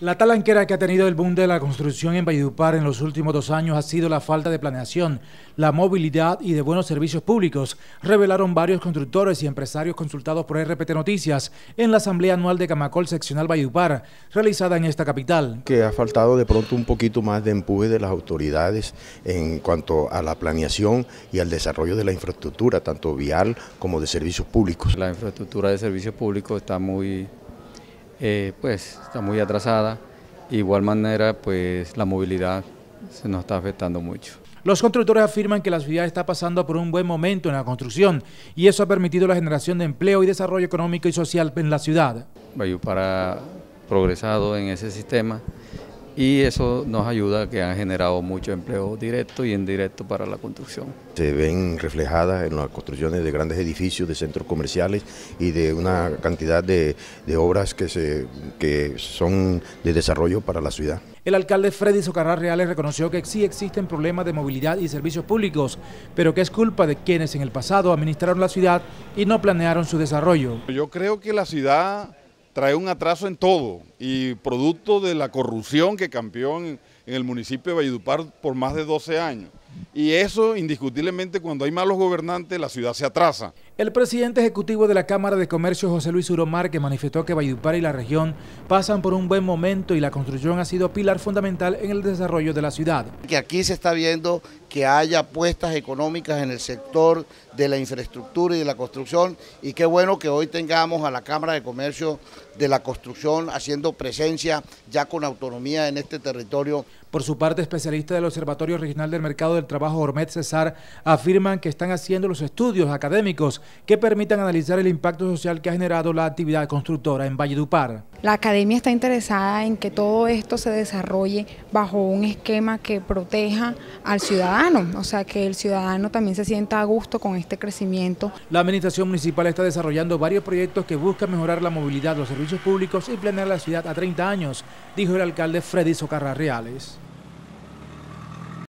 La talanquera que ha tenido el boom de la construcción en Valledupar en los últimos dos años ha sido la falta de planeación, la movilidad y de buenos servicios públicos, revelaron varios constructores y empresarios consultados por RPT Noticias en la Asamblea Anual de Camacol Seccional Valledupar, realizada en esta capital. Que ha faltado de pronto un poquito más de empuje de las autoridades en cuanto a la planeación y al desarrollo de la infraestructura, tanto vial como de servicios públicos. La infraestructura de servicios públicos está muy eh, pues está muy atrasada. De igual manera, pues la movilidad se nos está afectando mucho. Los constructores afirman que la ciudad está pasando por un buen momento en la construcción y eso ha permitido la generación de empleo y desarrollo económico y social en la ciudad. Bayupara para progresado en ese sistema y eso nos ayuda que han generado mucho empleo directo y indirecto para la construcción. Se ven reflejadas en las construcciones de grandes edificios, de centros comerciales y de una cantidad de, obras que, se, son de desarrollo para la ciudad. El alcalde Freddy socarra Reales reconoció que sí existen problemas de movilidad y servicios públicos, pero que es culpa de quienes en el pasado administraron la ciudad y no planearon su desarrollo. Yo creo que la ciudad trae un atraso en todo y producto de la corrupción que campeó en, en el municipio de Valledupar por más de 12 años. Y eso, indiscutiblemente, cuando hay malos gobernantes, la ciudad se atrasa. El presidente ejecutivo de la Cámara de Comercio, José Luis Uromar, que manifestó que Valledupar y la región pasan por un buen momento y la construcción ha sido pilar fundamental en el desarrollo de la ciudad. Que aquí se está viendo que haya apuestas económicas en el sector de la infraestructura y de la construcción y qué bueno que hoy tengamos a la Cámara de Comercio de la Construcción haciendo presencia ya con autonomía en este territorio. Por su parte, especialistas del Observatorio Regional del Mercado del Trabajo, Ormet Cesar, afirman que están haciendo los estudios académicos que permitan analizar el impacto social que ha generado la actividad constructora en Valledupar. La academia está interesada en que todo esto se desarrolle bajo un esquema que proteja al ciudadano, o sea, que el ciudadano también se sienta a gusto con este crecimiento. La administración municipal está desarrollando varios proyectos que buscan mejorar la movilidad, de los servicios públicos y planear la ciudad a 30 años, dijo el alcalde Freddy Socarra Reales.